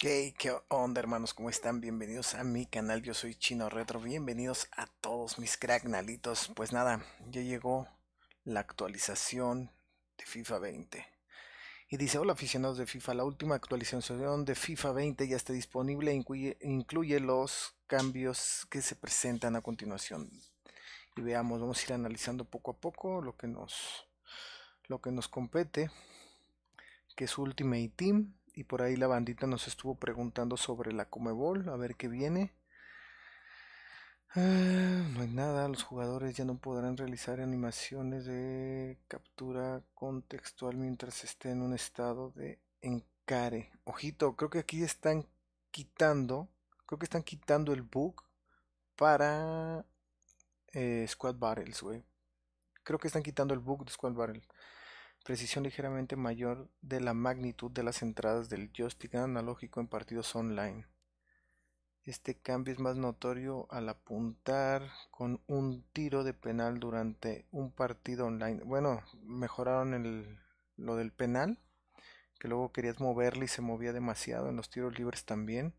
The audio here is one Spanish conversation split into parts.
qué onda hermanos, ¿cómo están? Bienvenidos a mi canal, yo soy Chino Retro, bienvenidos a todos mis cracknalitos. Pues nada, ya llegó la actualización de FIFA 20. Y dice, hola aficionados de FIFA, la última actualización de FIFA 20 ya está disponible, incluye, incluye los cambios que se presentan a continuación. Y veamos, vamos a ir analizando poco a poco lo que nos, lo que nos compete, que es Ultimate Team y por ahí la bandita nos estuvo preguntando sobre la Comebol, a ver qué viene. Ah, no hay nada, los jugadores ya no podrán realizar animaciones de captura contextual mientras esté en un estado de encare. Ojito, creo que aquí están quitando, creo que están quitando el bug para eh, Squad Battles, güey. Creo que están quitando el bug de Squad Battles precisión ligeramente mayor de la magnitud de las entradas del joystick analógico en partidos online. Este cambio es más notorio al apuntar con un tiro de penal durante un partido online. Bueno, mejoraron lo del penal, que luego querías moverle y se movía demasiado. En los tiros libres también.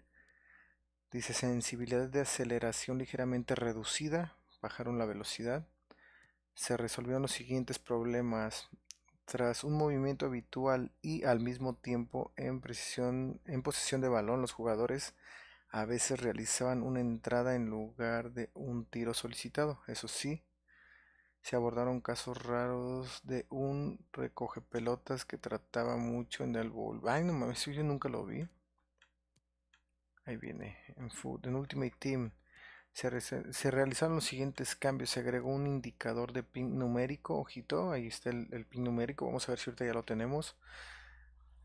Dice sensibilidad de aceleración ligeramente reducida. Bajaron la velocidad. Se resolvieron los siguientes problemas. Tras un movimiento habitual y al mismo tiempo en, precisión, en posesión de balón, los jugadores a veces realizaban una entrada en lugar de un tiro solicitado. Eso sí, se abordaron casos raros de un recoge pelotas que trataba mucho en el bowl. Ay, no mames, yo nunca lo vi. Ahí viene, en, food, en Ultimate Team se, realizaron los siguientes cambios. Se agregó un indicador de pin numérico, ojito, ahí está el, pin numérico, vamos a ver si ahorita ya lo tenemos.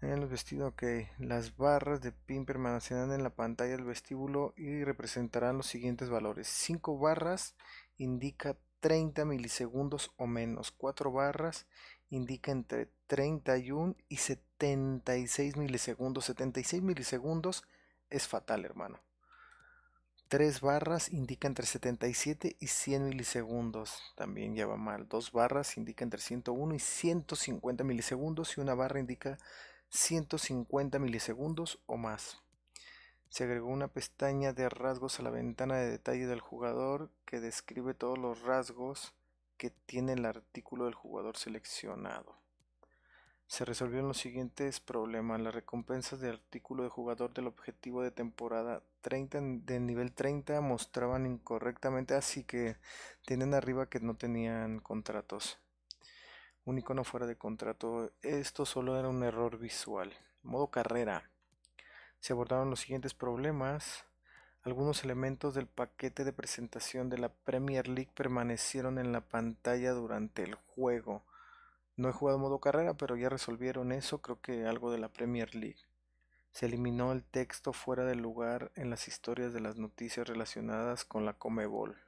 En el vestido, ok, las barras de pin permanecerán en la pantalla del vestíbulo y representarán los siguientes valores. 5 barras indica 30 milisegundos o menos, 4 barras indica entre 31 y 76 milisegundos. 76 milisegundos es fatal, hermano. Tres barras indican entre 77 y 100 milisegundos. También ya va mal. Dos barras indican entre 101 y 150 milisegundos y una barra indica 150 milisegundos o más. Se agregó una pestaña de rasgos a la ventana de detalle del jugador que describe todos los rasgos que tiene el artículo del jugador seleccionado. Se resolvieron los siguientes problemas. Las recompensas del artículo de jugador del objetivo de temporada 30, de nivel 30 mostraban incorrectamente, así que tienen arriba que no tenían contratos. Un icono fuera de contrato, esto solo era un error visual. Modo carrera. Se abordaron los siguientes problemas. Algunos elementos del paquete de presentación de la Premier League permanecieron en la pantalla durante el juego. No he jugado modo carrera, pero ya resolvieron eso, creo que algo de la Premier League. Se eliminó el texto fuera de lugar en las historias de las noticias relacionadas con la Comebol.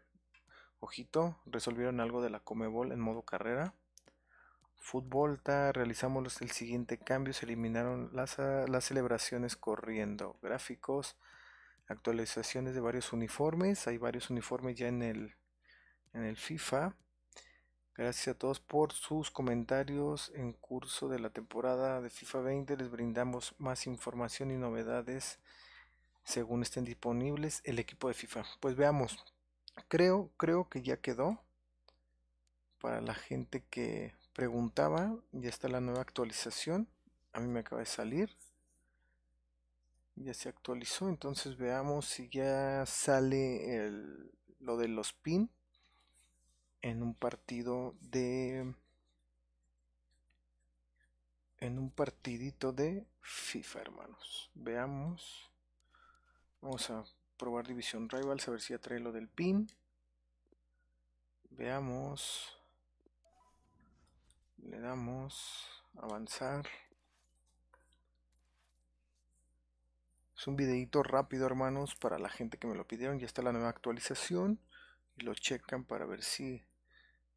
Ojito, resolvieron algo de la Comebol en modo carrera. Fútbol, realizamos el siguiente cambio, se eliminaron ah, las, celebraciones corriendo. Gráficos, actualizaciones de varios uniformes, hay varios uniformes ya en el FIFA. Gracias a todos por sus comentarios. En curso de la temporada de FIFA 20 les brindamos más información y novedades según estén disponibles el equipo de FIFA. Pues veamos. Creo, creo que ya quedó. Para la gente que preguntaba, ya está la nueva actualización. A mí me acaba de salir. Ya se actualizó, entonces veamos si ya sale lo de los pins en un partido de en un partidito de FIFA, hermanos. Veamos. Vamos a probar División Rivals, a ver si atrae lo del pin. Veamos. Le damos avanzar. Es un videito rápido, hermanos, para la gente que me lo pidieron. Ya está la nueva actualización y lo checan para ver si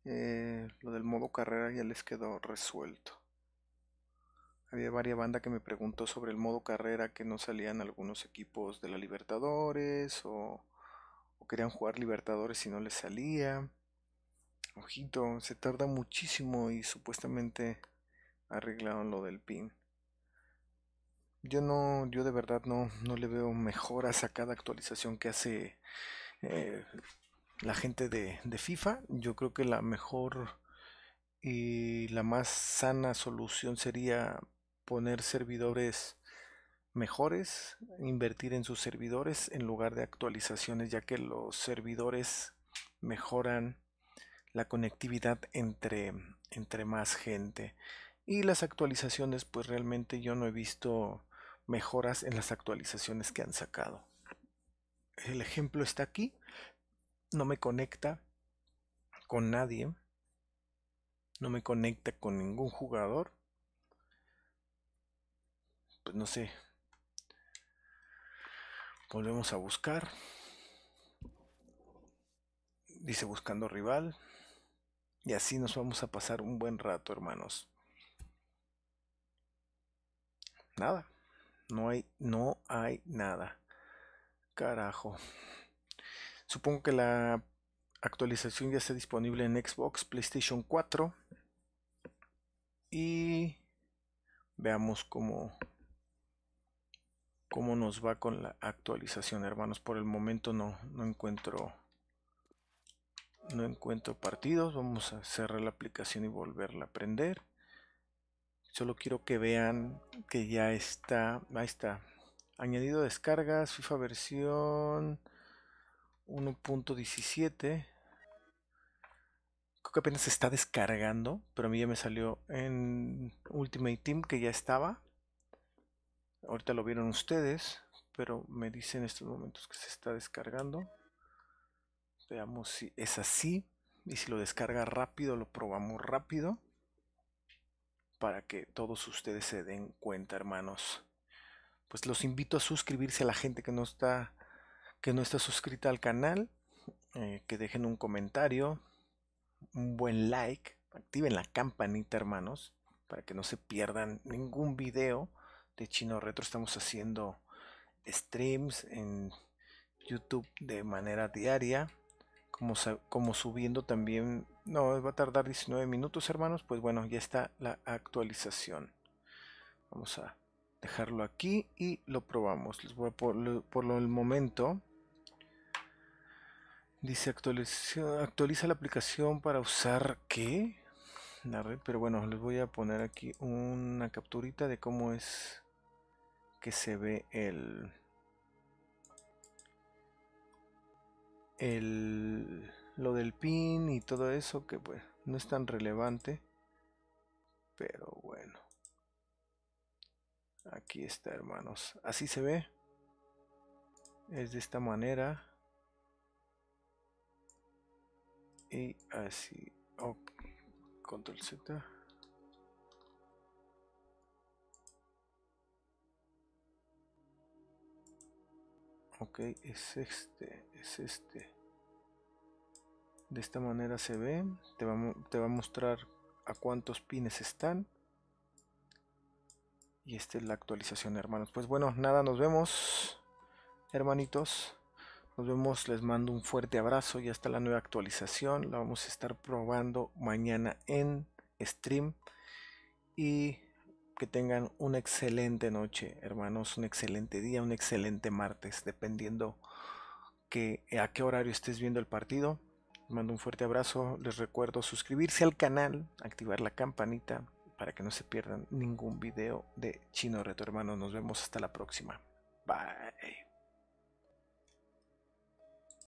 eh, lo del modo carrera ya les quedó resuelto. Había varias bandas que me preguntó sobre el modo carrera que no salían algunos equipos de la Libertadores o, querían jugar Libertadores y no les salía. Ojito, se tarda muchísimo y supuestamente arreglaron lo del pin. Yo no, yo de verdad no, no le veo mejoras a cada actualización que hace eh, la gente de, FIFA. Yo creo que la mejor y la más sana solución sería poner servidores mejores, invertir en sus servidores en lugar de actualizaciones, ya que los servidores mejoran la conectividad entre, entre más gente. Y las actualizaciones, pues realmente yo no he visto mejoras en las actualizaciones que han sacado. El ejemplo está aquí, no me conecta con nadie, no me conecta con ningún jugador, pues no sé. Volvemos a buscar. Dice buscando rival. Y así nos vamos a pasar un buen rato, hermanos. Nada. No hay, no hay nada. Carajo. Supongo que la actualización ya está disponible en Xbox, PlayStation 4. Y veamos cómo, cómo nos va con la actualización, hermanos. Por el momento no, no encuentro no encuentro partidos. Vamos a cerrar la aplicación y volverla a prender. Solo quiero que vean que ya está. Ahí está. Añadido descargas, FIFA versión 1.17. Creo que apenas se está descargando, pero a mí ya me salió en Ultimate Team que ya estaba. Ahorita lo vieron ustedes, pero me dicen en estos momentos que se está descargando. Veamos si es así y si lo descarga rápido, lo probamos rápido para que todos ustedes se den cuenta, hermanos. Pues los invito a suscribirse a la gente que no está que no está suscrita al canal, eh, que dejen un comentario, un buen like, activen la campanita hermanos, para que no se pierdan ningún video de Chino Retro. Estamos haciendo streams en YouTube de manera diaria, como, subiendo también, no, va a tardar 19 minutos hermanos, pues bueno, ya está la actualización. Vamos a dejarlo aquí y lo probamos. Les voy a por, por el momento Dice actualiza, la aplicación para usar qué? La red, pero bueno, les voy a poner aquí una capturita de cómo es que se ve el el lo del pin y todo eso que pues no es tan relevante, pero bueno. Aquí está, hermanos. Así se ve. Es de esta manera. y así control z ok es este es este de esta manera se ve te va, te va a mostrar a cuántos pines están y esta es la actualización hermanos pues bueno nada nos vemos hermanitos nos vemos, les mando un fuerte abrazo y está la nueva actualización. La vamos a estar probando mañana en stream. Y que tengan una excelente noche, hermanos, un excelente día, un excelente martes, dependiendo que, a qué horario estés viendo el partido. Les mando un fuerte abrazo. Les recuerdo suscribirse al canal, activar la campanita para que no se pierdan ningún video de Chino Reto, hermanos. Nos vemos hasta la próxima. Bye.